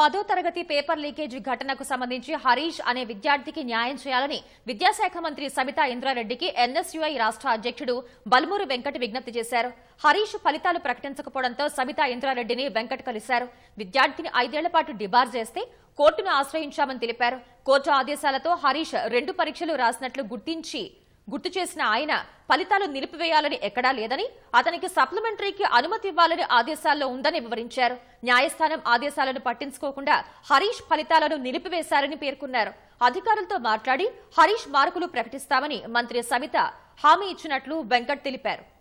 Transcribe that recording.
పదో తరగతి paper leakage ఘటనకు సంబంధించి హరీష్ అనే విద్యార్థికి న్యాయం చేయాలని విద్యాశాఖ మంత్రి సబితా ఇంద్రారెడ్డికి ఎన్ఎస్యుఐ రాష్ట్ర అధ్యక్షుడు బల్మూరు వెంకట్ విజ్ఞప్తి చేశారు హరీష్ ఫలితాలు ప్రకటించకపోవడంతో సబితా ఇంద్రారెడ్డిని వెంకట్ కలిశారు విద్యార్థిని ఐదేళ్ల పాటు డిబార్ చేస్తే కోర్టును ఆశ్రయించామని తెలిపారు కోర్టు ఆదేశాలతో హరీష్ రెండు పరీక్షలు రాసినట్లు గుర్తించి గుర్తు చేసిన ఆయన ఫలితాలు నిలిపివేయాలని ఎక్కడా లేదని అతనికి సప్లిమెంటరీకి అనుమతి ఇవ్వాలని ఆదేశాల్లో ఉందని వివరించారు న్యాయస్థానం ఆదేశాలను పట్టించుకోకుండా హరీష్ ఫలితాలను నిలిపివేశారని పేర్కొన్నారు అధికారులతో మాట్లాడి హరీష్ మార్కులు ప్రకటిస్తామని మంత్రి సవిత హామీ ఇచ్చినట్లు వెంకట్ తెలిపారు